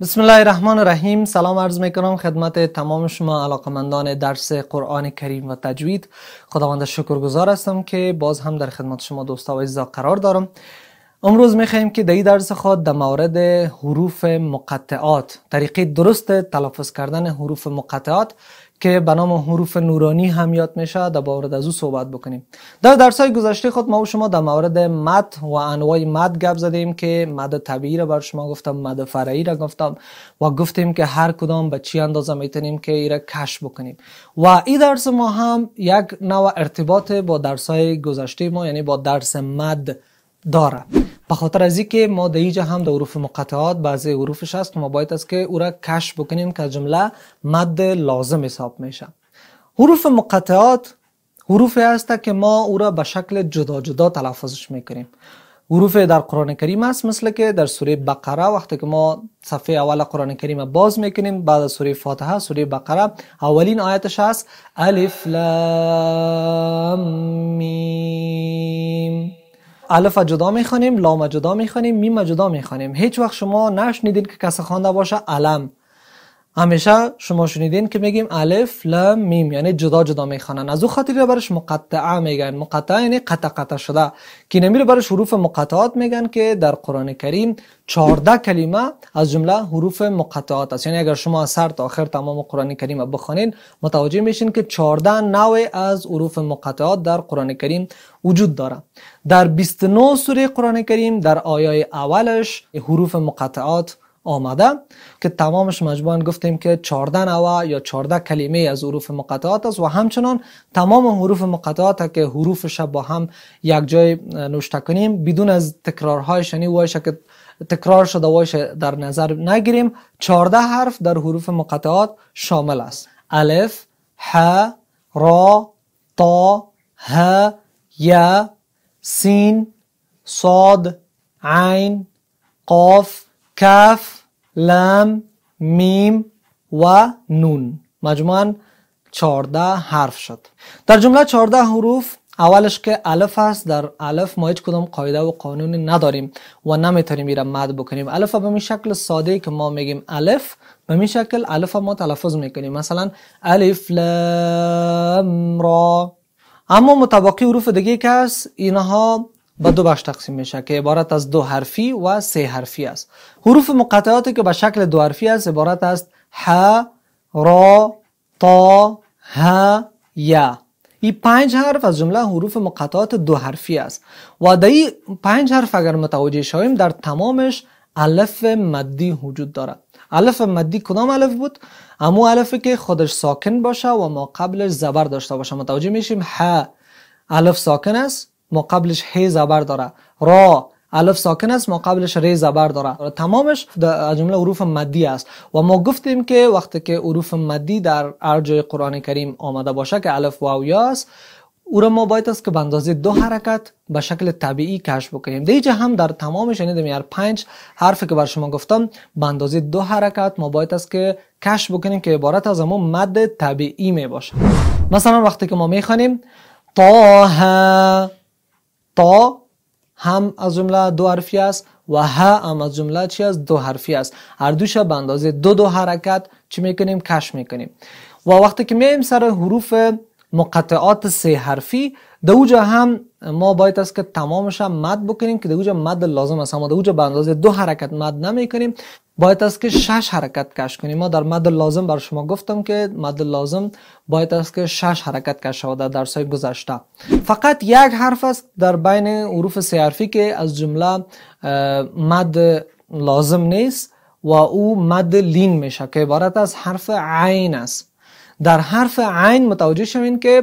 بسم الله الرحمن الرحیم سلام عرض میکنم خدمت تمام شما علاقمندان درس قرآن کریم و تجوید خداوند شکرگزار هستم که باز هم در خدمت شما دوستا و عزیزا قرار دارم امروز میخواهیم که در درس خود در مورد حروف مقطعات طریق درست تلفظ کردن حروف مقطعات که به نام حروف نورانی هم یاد میشه در باورد از او صحبت بکنیم در درس های گذشته خود ما و شما در مورد مد و انواع مد گپ زدیم که مد طبیعی را بر شما گفتم مد فرعی را گفتم و گفتیم که هر کدام به چی اندازه میتونیم که ای را کش بکنیم و این درس ما هم یک نوع ارتباط با درس های گذشته ما یعنی با درس مد داره به خاطر از که ما در اینجا هم در حروف مقطعات بعضی حروفش هست ما باید است که او را کش بکنیم که جمله مد لازم حساب میشه حروف مقطعات حروفی هست که ما او را به شکل جدا جدا تلفظش میکنیم حروف در قرآن کریم است مثل که در سوره بقره وقتی که ما صفحه اول قرآن کریم باز میکنیم بعد از سوره فاتحه سوره بقره اولین آیتش است الف لام میم الف جدا میخوانیم لام جدا میخوانیم میم جدا میخوانیم هیچ وقت شما نشنیدین که کسی خوانده باشه علم همیشه شما شنیدین که میگیم الف لام میم یعنی جدا جدا میخوانن از او خاطر برش مقطعه میگن مقطعه یعنی قطع قطع شده که نمیره برش حروف مقطعات میگن که در قرآن کریم 14 کلمه از جمله حروف مقطعات است یعنی اگر شما از سر تا آخر تمام قرآن کریم بخونین متوجه میشین که 14 نوع از حروف مقطعات در قرآن کریم وجود داره در 29 سوره قرآن کریم در آیای اولش حروف مقطعات آمده که تمامش مجموعا گفتیم که 14 نوا یا 14 کلمه از حروف مقطعات است و همچنان تمام حروف مقطعات که حروفش با هم یک جای نوشته کنیم بدون از تکرارهایش یعنی وایش که تکرار شده وایش در نظر نگیریم 14 حرف در حروف مقطعات شامل است الف ح را تا ه یا سین صاد عین قاف کف لم میم و نون مجموعا چارده حرف شد در جمله چارده حروف اولش که الف است در الف ما هیچ کدام قاعده و قانونی نداریم و نمیتونیم ایره مد بکنیم الف به این شکل ساده که ما میگیم الف به این شکل الف ما تلفظ میکنیم مثلا الف لام را اما متباقی حروف دیگه که است اینها به دو بخش تقسیم میشه که عبارت از دو حرفی و سه حرفی است حروف مقطعاتی که به شکل دو حرفی است عبارت است ح را تا ه یا این پنج حرف از جمله حروف مقطعات دو حرفی است و در این پنج حرف اگر متوجه شویم در تمامش الف مدی وجود دارد الف مدی کدام الف بود امو الفی که خودش ساکن باشه و ما قبلش زبر داشته باشه متوجه میشیم ح الف ساکن است ما قبلش هی زبر داره را الف ساکن است ما قبلش ری زبر داره تمامش در جمله حروف مدی است و ما گفتیم که وقتی که حروف مدی در هر جای قرآن کریم آمده باشه که الف واو یا است او را ما باید است که بندازه دو حرکت به شکل طبیعی کش بکنیم دیگه هم در تمامش شنیدیم یار یعنی پنج حرفی که بر شما گفتم بندازه دو حرکت ما باید است که کش بکنیم که عبارت از همون مد طبیعی می باشه مثلا وقتی که ما می میخوانیم طاها تا هم از جمله دو حرفی است و ها هم از جمله چی است دو حرفی است هر دوش به اندازه دو دو حرکت چی میکنیم کش میکنیم و وقتی که میایم سر حروف مقطعات سه حرفی در اوجا هم ما باید است که تمامش هم مد بکنیم که در اوجا مد لازم است اما در اوجا به اندازه دو حرکت مد نمی کنیم باید است که شش حرکت کش کنیم ما در مد لازم بر شما گفتم که مد لازم باید است که شش حرکت کش شود در درس های گذشته فقط یک حرف است در بین حروف سه حرفی که از جمله مد لازم نیست و او مد لین میشه که عبارت از حرف عین است در حرف عین متوجه شوین که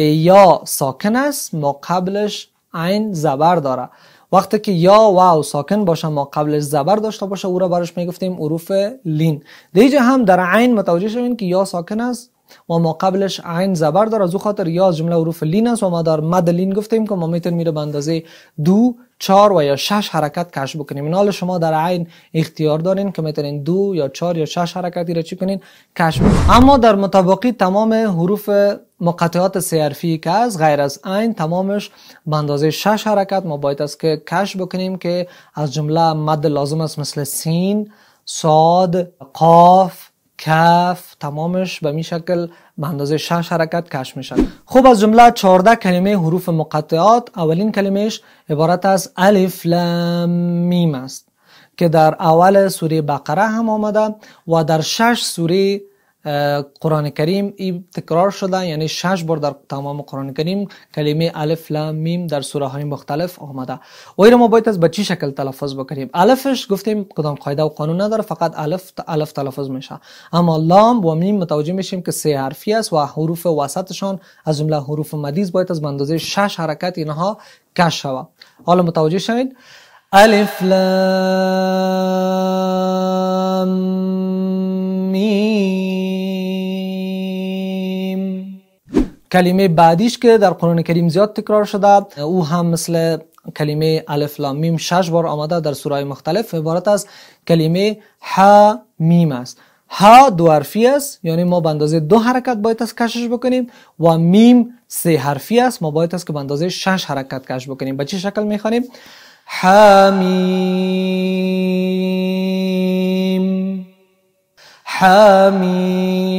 یا ساکن است ما قبلش عین زبر داره وقتی که یا واو ساکن باشه ما قبلش زبر داشته باشه او را برش میگفتیم عروف لین دیجه هم در عین متوجه شوین که یا ساکن است و ما قبلش عین زبر داره از او خاطر یا از جمله حروف لین است و ما در مد لین گفتیم که ما میتونیم میره به اندازه دو چار و یا شش حرکت کش بکنیم این حال شما در عین اختیار دارین که میتونین دو یا چهار یا شش حرکتی را چی کنین کش اما در مطابقی تمام حروف مقطعات سیرفی که از غیر از عین تمامش به اندازه شش حرکت ما باید است که کش بکنیم که از جمله مد لازم است مثل سین صاد قاف کف تمامش به می شکل به اندازه شش حرکت کش میشن خب از جمله 14 کلمه حروف مقطعات اولین کلمهش عبارت از الف لام میم است که در اول سوره بقره هم آمده و در شش سوره قرآن کریم ای تکرار شده یعنی شش بار در تمام قرآن کریم کلمه الف لام میم در سوره های مختلف آمده و ما باید از به چی شکل تلفظ بکنیم الفش گفتیم کدام قاعده و قانون نداره فقط الف الف تلفظ میشه اما لام و میم متوجه میشیم که سه حرفی است و حروف وسطشان از جمله حروف مدیز باید از اندازه شش حرکت اینها کش شود حالا متوجه شوید الف لام میم کلمه بعدیش که در قرآن کریم زیاد تکرار شده او هم مثل کلمه الف لام میم شش بار آمده در سوره مختلف عبارت از کلمه ح میم است ها دو حرفی است یعنی ما به اندازه دو حرکت باید از کشش بکنیم و میم سه حرفی است ما باید است که به اندازه شش حرکت کش بکنیم به چه شکل میخوانیم حمیم میم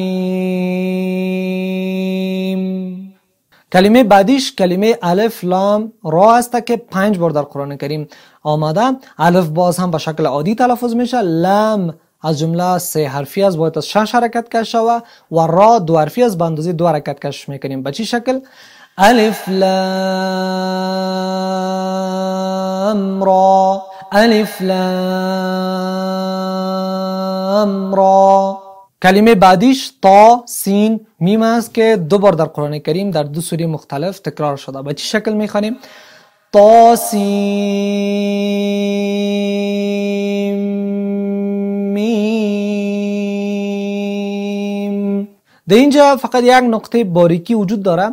کلمه بعدیش کلمه الف لام را است که پنج بار در قرآن کریم آمده الف باز هم به شکل عادی تلفظ میشه لام از جمله سه حرفی است باید از شش حرکت کش شوه و را دو حرفی است به اندازه دو حرکت کش میکنیم به چی شکل الف لام را الف لام را کلمه بعدیش تا سین میم است که دو بار در قرآن کریم در دو سوره مختلف تکرار شده به چی شکل میخوانیم تا سین میم در اینجا فقط یک نقطه باریکی وجود داره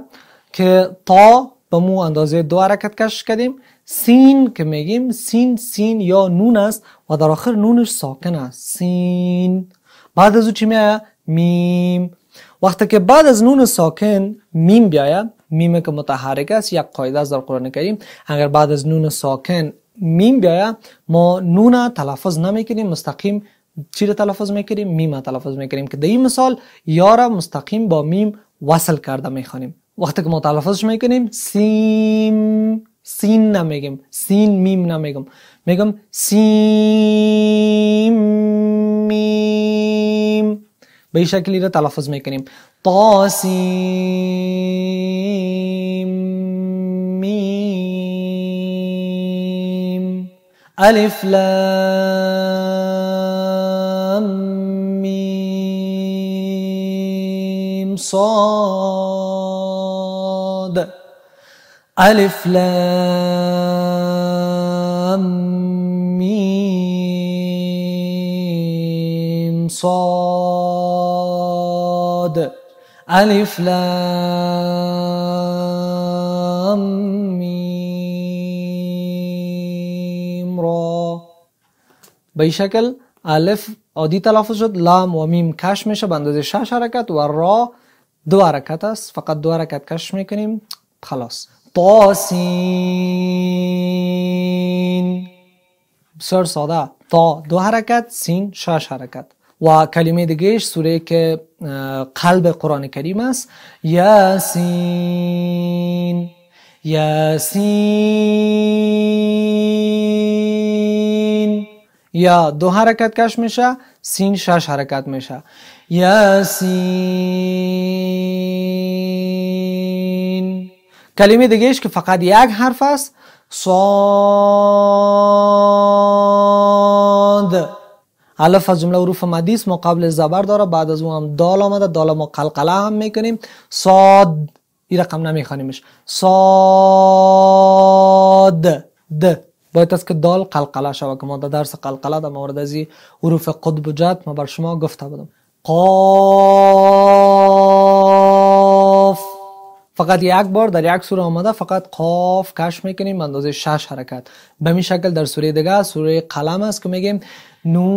که تا به مو اندازه دو حرکت کش کردیم سین که میگیم سین سین یا نون است و در آخر نونش ساکن است سین بعد از او چی میایه میم وقتی که بعد از نون ساکن میم بیاید میم که متحرک است یک قاعده از در قرآن کریم اگر بعد از نون ساکن میم بیایا ما نون تلفظ نمیکنیم مستقیم چی را تلفظ میکنیم میم تلفظ میکنیم که در این مثال یا را مستقیم با میم وصل کرده میخوانیم وقتی که ما تلفظش میکنیم سیم سین نمیگم سین میم نمیگم میگم سیم میم بشكل ده تلفظ ما میکنیم طاسيم ميم الف لام ميم صاد الف لام ميم صاد الف لام میم را به این شکل الف عادی تلفظ شد لام و میم کش میشه به اندازه شش حرکت و را دو حرکت است فقط دو حرکت کش میکنیم خلاص تاسین بسیار ساده تا دو حرکت سین شش حرکت و کلمه دیگهش سوره که قلب قرآن کریم است یاسین یاسین یا دو حرکت کش میشه سین شش حرکت میشه یاسین کلمه دیگهش که فقط یک حرف است صاد الف از جمله حروف مدیس مقابل زبر داره بعد از اون هم دال آمده دال ما قلقله هم میکنیم صاد این رقم نمیخونیمش صاد د باید است که دال قلقله شود که ما در درس قلقله در مورد از حروف قطب و جد ما بر شما گفته بودم قاف فقط یک بار در یک سوره آمده فقط قاف کش میکنیم اندازه شش حرکت به این شکل در سوره دیگه سوره قلم است که میگیم नून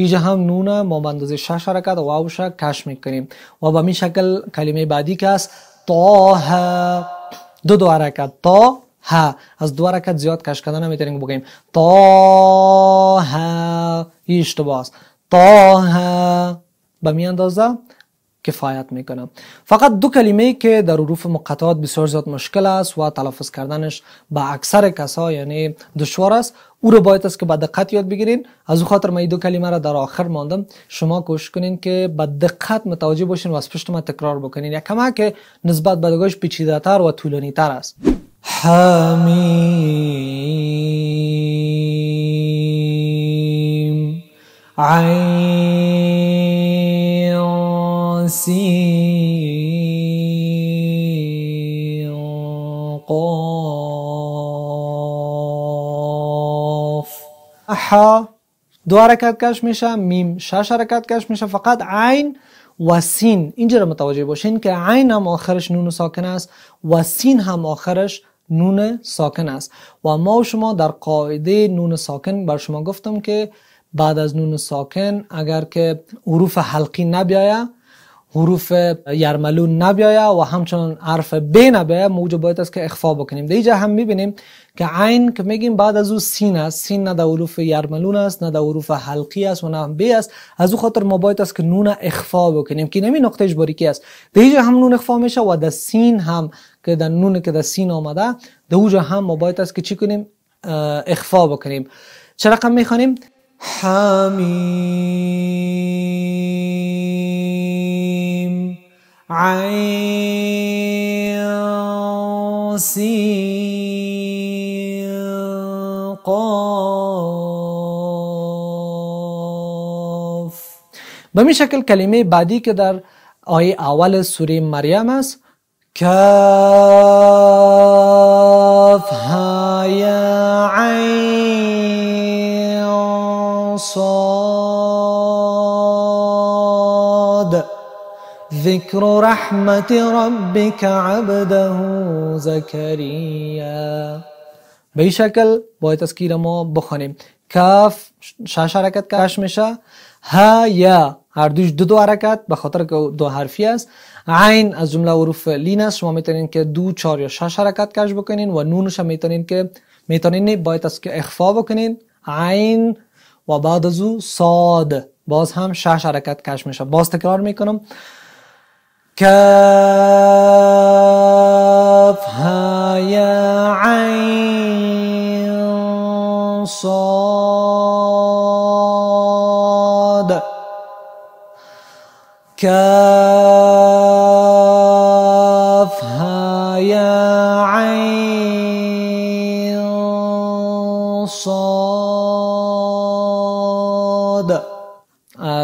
ये जहाँ हम नूना मोबंदोज शाह शरकत वाउशा काश में करें वब अमी शक्ल कलिम बादी कास तो है दो दो का तो ها از دو حرکت زیاد کش کردن نمیتونیم بگیم تا ها اشتباه است تا ها به می اندازه کفایت میکنه فقط دو کلمه که در حروف مقطعات بسیار زیاد مشکل است و تلفظ کردنش با اکثر کسا یعنی دشوار است او رو باید است که با دقت یاد بگیرین از او خاطر من دو کلمه را در آخر ماندم شما کوشش کنین که با دقت متوجه باشین و از پشت ما تکرار بکنین یک کمه که نسبت به دگاش پیچیده تر و طولانی تر است حمیم عین احا دو حرکت کش میشه میم شش حرکت کش میشه فقط عین و سین اینجا رو متوجه باشین که عین هم آخرش نون ساکن است و سین هم آخرش نون ساکن است و ما و شما در قاعده نون ساکن بر شما گفتم که بعد از نون ساکن اگر که حروف حلقی نبیایه حروف یرملون نبیایا و همچنان حرف ب نبیایه موجب باید است که اخفا بکنیم در اینجا هم میبینیم که عین که میگیم بعد از او سین است سین نه در حروف یرملون است نه در حروف حلقی است و نه ب است از او خاطر ما باید است که نون اخفا بکنیم که نمی نقطهش باریکی است در اینجا هم نون اخفا میشه و در سین هم که در نون که در سین آمده در اوجا هم ما باید است که چی کنیم اخفا بکنیم چه رقم میخوانیم حمیم قاف سين قاف بمي شكل كلمة بعدي كدر آية أول سورة مریم است كاف ها یا عین صاد ذكر رحمة ربك عبده زكريا به شکل باید تذکیر ما بخوانیم کاف شش حرکت کش میشه ها یا هر دوش دو دو حرکت به خاطر که دو حرفی است عین از جمله حروف لین است شما میتونین که دو چهار یا شش حرکت کش بکنین و نونش میتونین که میتونین باید از که اخفا بکنین عین و بعد از او صاد باز هم شش حرکت کش میشه باز تکرار میکنم كافها يا عين صاد كافها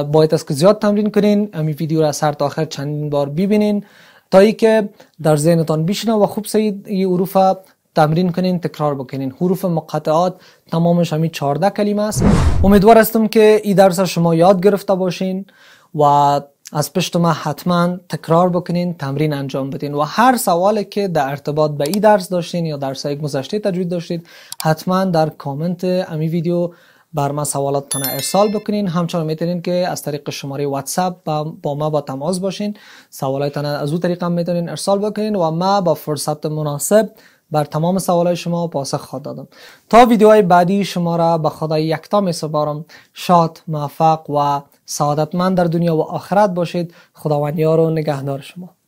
باید از که زیاد تمرین کنین امی ویدیو را از سر تا آخر چندین بار ببینین تا ای که در ذهنتان بشینه و خوب سید این حروف تمرین کنین تکرار بکنین حروف مقطعات تمامش همین 14 کلمه است امیدوار هستم که این درس شما یاد گرفته باشین و از پشت ما حتما تکرار بکنین تمرین انجام بدین و هر سوالی که در ارتباط به این درس داشتین یا درس های گذشته تجوید داشتید حتما در کامنت امی ویدیو بر ما سوالاتتان ارسال بکنین همچنان میتونین که از طریق شماره واتساپ با ما با تماس باشین سوالاتتان از او طریق هم میتونین ارسال بکنین و ما با فرصت مناسب بر تمام سوالات شما پاسخ خواهد دادم تا ویدیوهای بعدی شما را به خدای یکتا می سپارم شاد موفق و سعادتمند در دنیا و آخرت باشید خداوند یار و نگهدار شما